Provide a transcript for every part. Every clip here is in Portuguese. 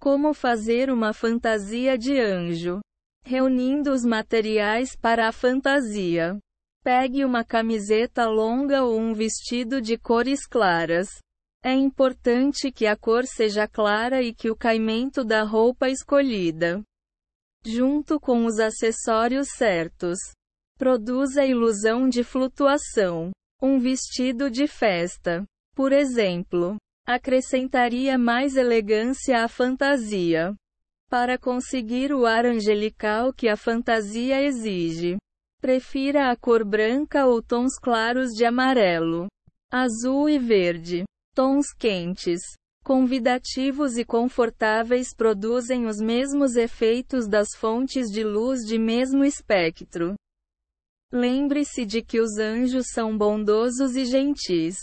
Como fazer uma fantasia de anjo? Reunindo os materiais para a fantasia. Pegue uma camiseta longa ou um vestido de cores claras. É importante que a cor seja clara e que o caimento da roupa escolhida, junto com os acessórios certos, produza a ilusão de flutuação. Um vestido de festa, por exemplo, acrescentaria mais elegância à fantasia. Para conseguir o ar angelical que a fantasia exige, prefira a cor branca ou tons claros de amarelo, azul e verde. Tons quentes, convidativos e confortáveis produzem os mesmos efeitos das fontes de luz de mesmo espectro. Lembre-se de que os anjos são bondosos e gentis.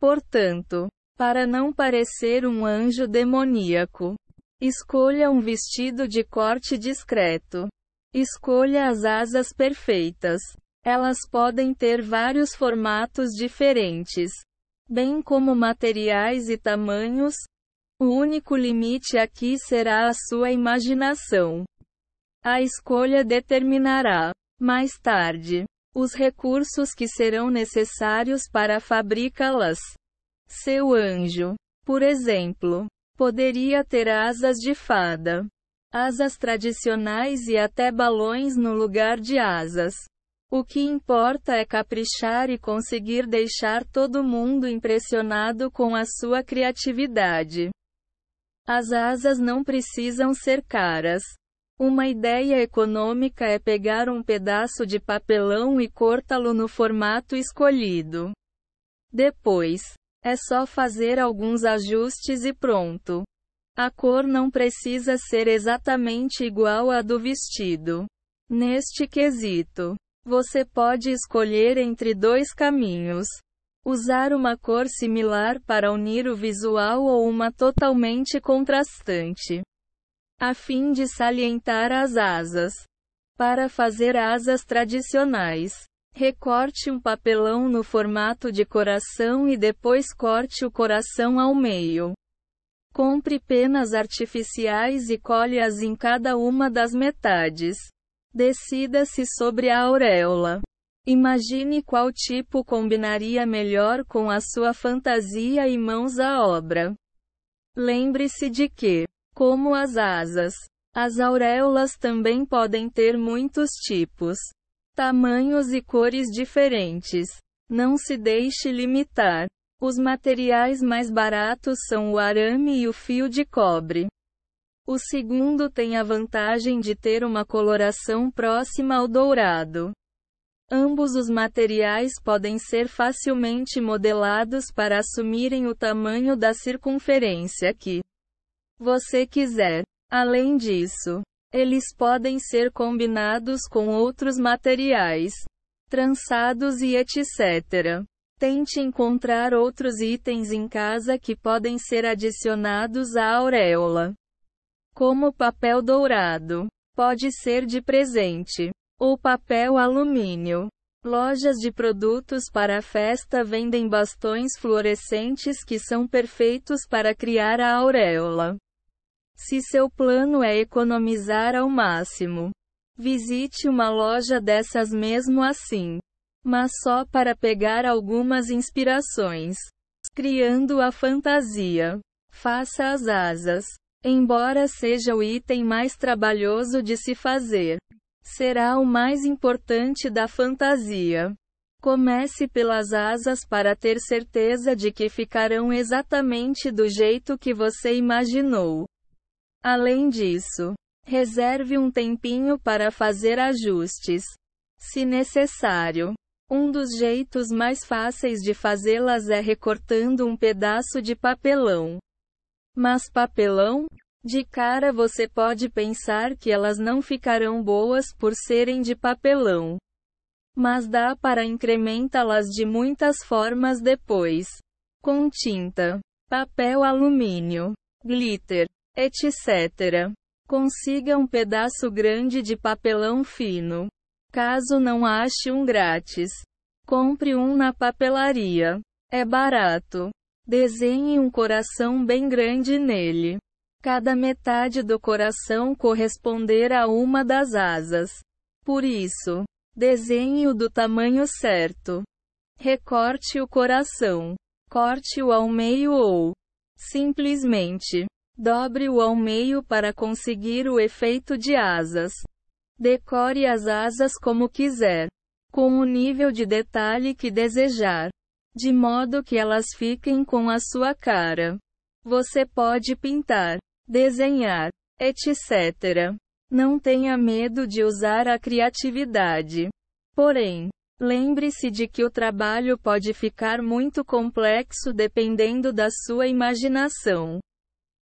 Portanto, para não parecer um anjo demoníaco, escolha um vestido de corte discreto. Escolha as asas perfeitas. Elas podem ter vários formatos diferentes, bem como materiais e tamanhos. O único limite aqui será a sua imaginação. A escolha determinará, mais tarde, os recursos que serão necessários para fabricá-las. Seu anjo, por exemplo, poderia ter asas de fada, asas tradicionais e até balões no lugar de asas. O que importa é caprichar e conseguir deixar todo mundo impressionado com a sua criatividade. As asas não precisam ser caras. Uma ideia econômica é pegar um pedaço de papelão e cortá-lo no formato escolhido. Depois, é só fazer alguns ajustes e pronto. A cor não precisa ser exatamente igual à do vestido. Neste quesito, você pode escolher entre dois caminhos: usar uma cor similar para unir o visual ou uma totalmente contrastante, a fim de salientar as asas. Para fazer asas tradicionais, Recorte um papelão no formato de coração e depois corte o coração ao meio. Compre penas artificiais e colhe-as em cada uma das metades. Decida-se sobre a auréola. Imagine qual tipo combinaria melhor com a sua fantasia e mãos à obra. Lembre-se de que, como as asas, as auréolas também podem ter muitos tipos tamanhos e cores diferentes. Não se deixe limitar. Os materiais mais baratos são o arame e o fio de cobre. O segundo tem a vantagem de ter uma coloração próxima ao dourado. Ambos os materiais podem ser facilmente modelados para assumirem o tamanho da circunferência que você quiser. Além disso, eles podem ser combinados com outros materiais, trançados e etc. Tente encontrar outros itens em casa que podem ser adicionados à auréola, como papel dourado, pode ser de presente, ou papel alumínio. Lojas de produtos para a festa vendem bastões fluorescentes que são perfeitos para criar a auréola. Se seu plano é economizar ao máximo, visite uma loja dessas mesmo assim, mas só para pegar algumas inspirações, criando a fantasia. Faça as asas. Embora seja o item mais trabalhoso de se fazer, será o mais importante da fantasia. Comece pelas asas para ter certeza de que ficarão exatamente do jeito que você imaginou. Além disso, reserve um tempinho para fazer ajustes, se necessário. Um dos jeitos mais fáceis de fazê-las é recortando um pedaço de papelão. Mas papelão? De cara você pode pensar que elas não ficarão boas por serem de papelão. Mas dá para incrementá-las de muitas formas depois. Com tinta, papel alumínio, glitter, etc. Consiga um pedaço grande de papelão fino. Caso não ache um grátis, compre um na papelaria. É barato. Desenhe um coração bem grande nele. Cada metade do coração corresponder a uma das asas. Por isso, desenhe-o do tamanho certo. Recorte o coração. Corte-o ao meio ou simplesmente Dobre-o ao meio para conseguir o efeito de asas. Decore as asas como quiser, com o nível de detalhe que desejar, de modo que elas fiquem com a sua cara. Você pode pintar, desenhar, etc. Não tenha medo de usar a criatividade. Porém, lembre-se de que o trabalho pode ficar muito complexo dependendo da sua imaginação.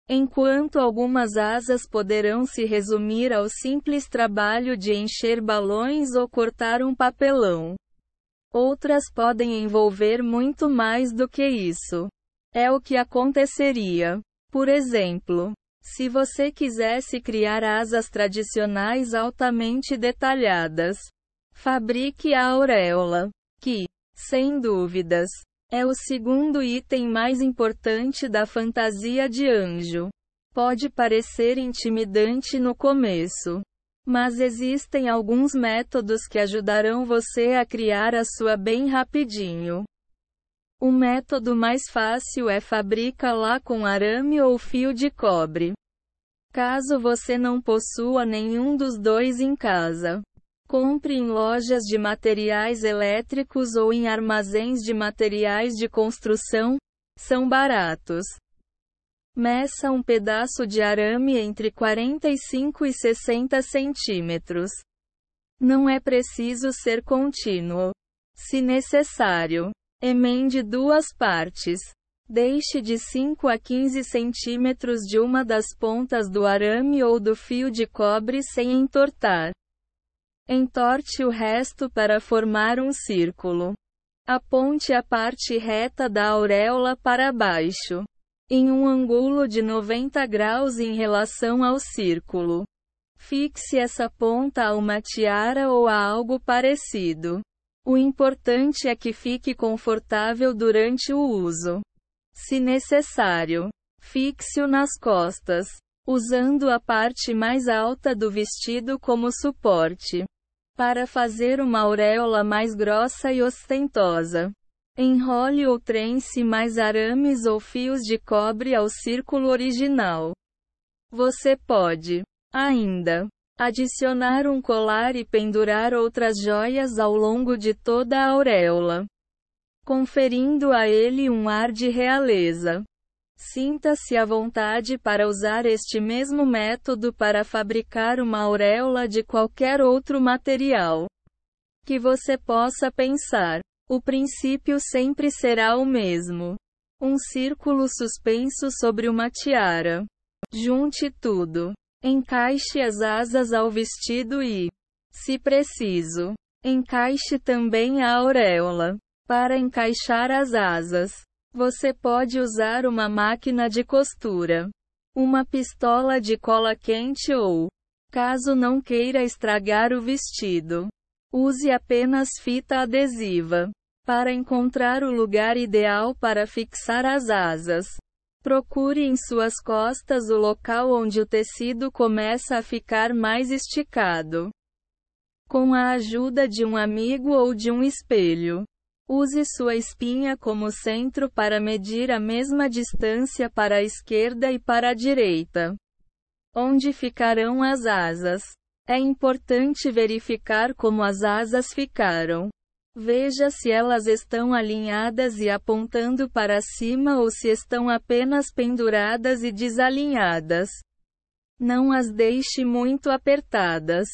Enquanto algumas asas poderão se resumir ao simples trabalho de encher balões ou cortar um papelão, outras podem envolver muito mais do que isso. É o que aconteceria. Por exemplo, se você quisesse criar asas tradicionais altamente detalhadas, fabrique a auréola, que, sem dúvidas, é o segundo item mais importante da fantasia de anjo. Pode parecer intimidante no começo, mas existem alguns métodos que ajudarão você a criar a sua bem rapidinho. O método mais fácil é fabrica-la com arame ou fio de cobre. Caso você não possua nenhum dos dois em casa, Compre em lojas de materiais elétricos ou em armazéns de materiais de construção, são baratos. Meça um pedaço de arame entre 45 e 60 centímetros. Não é preciso ser contínuo. Se necessário, emende duas partes. Deixe de 5 a 15 centímetros de uma das pontas do arame ou do fio de cobre sem entortar. Entorte o resto para formar um círculo. Aponte a parte reta da auréola para baixo, em um ângulo de 90 graus em relação ao círculo. Fixe essa ponta a uma tiara ou a algo parecido. O importante é que fique confortável durante o uso. Se necessário, fixe-o nas costas, usando a parte mais alta do vestido como suporte. Para fazer uma auréola mais grossa e ostentosa, enrole ou trence mais arames ou fios de cobre ao círculo original. Você pode, ainda, adicionar um colar e pendurar outras joias ao longo de toda a auréola, conferindo a ele um ar de realeza. Sinta-se à vontade para usar este mesmo método para fabricar uma auréola de qualquer outro material que você possa pensar. O princípio sempre será o mesmo. Um círculo suspenso sobre uma tiara. Junte tudo. Encaixe as asas ao vestido e, se preciso, encaixe também a auréola. Para encaixar as asas, você pode usar uma máquina de costura, uma pistola de cola quente ou, caso não queira estragar o vestido, use apenas fita adesiva. Para encontrar o lugar ideal para fixar as asas, procure em suas costas o local onde o tecido começa a ficar mais esticado. Com a ajuda de um amigo ou de um espelho. Use sua espinha como centro para medir a mesma distância para a esquerda e para a direita. Onde ficarão as asas? É importante verificar como as asas ficaram. Veja se elas estão alinhadas e apontando para cima ou se estão apenas penduradas e desalinhadas. Não as deixe muito apertadas,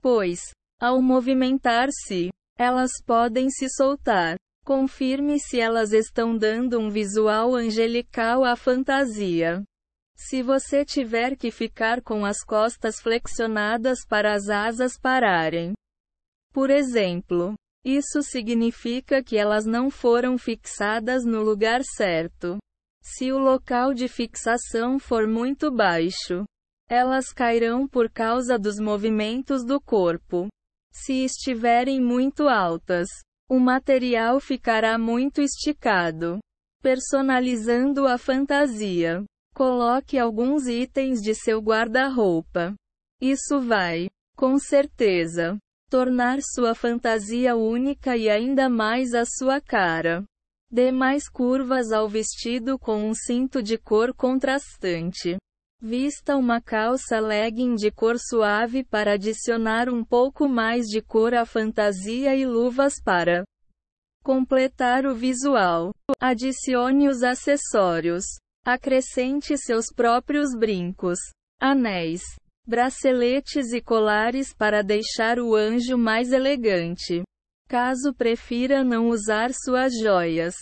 pois, ao movimentar-se, elas podem se soltar. Confirme se elas estão dando um visual angelical à fantasia. Se você tiver que ficar com as costas flexionadas para as asas pararem. Por exemplo, isso significa que elas não foram fixadas no lugar certo. Se o local de fixação for muito baixo, elas cairão por causa dos movimentos do corpo. Se estiverem muito altas, o material ficará muito esticado. Personalizando a fantasia, coloque alguns itens de seu guarda-roupa. Isso vai, com certeza, tornar sua fantasia única e ainda mais a sua cara. Dê mais curvas ao vestido com um cinto de cor contrastante. Vista uma calça legging de cor suave para adicionar um pouco mais de cor à fantasia e luvas para completar o visual. Adicione os acessórios. Acrescente seus próprios brincos, anéis, braceletes e colares para deixar o anjo mais elegante. Caso prefira não usar suas joias,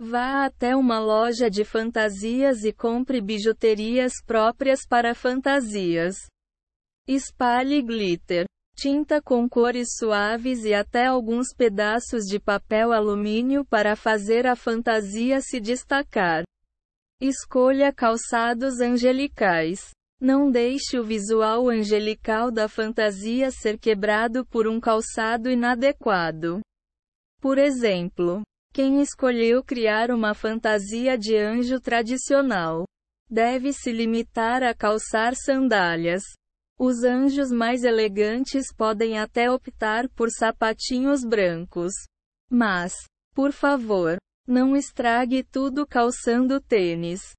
Vá até uma loja de fantasias e compre bijuterias próprias para fantasias. Espalhe glitter, tinta com cores suaves e até alguns pedaços de papel alumínio para fazer a fantasia se destacar. Escolha calçados angelicais. Não deixe o visual angelical da fantasia ser quebrado por um calçado inadequado. Por exemplo, quem escolheu criar uma fantasia de anjo tradicional deve se limitar a calçar sandálias. Os anjos mais elegantes podem até optar por sapatinhos brancos. Mas, por favor, não estrague tudo calçando tênis.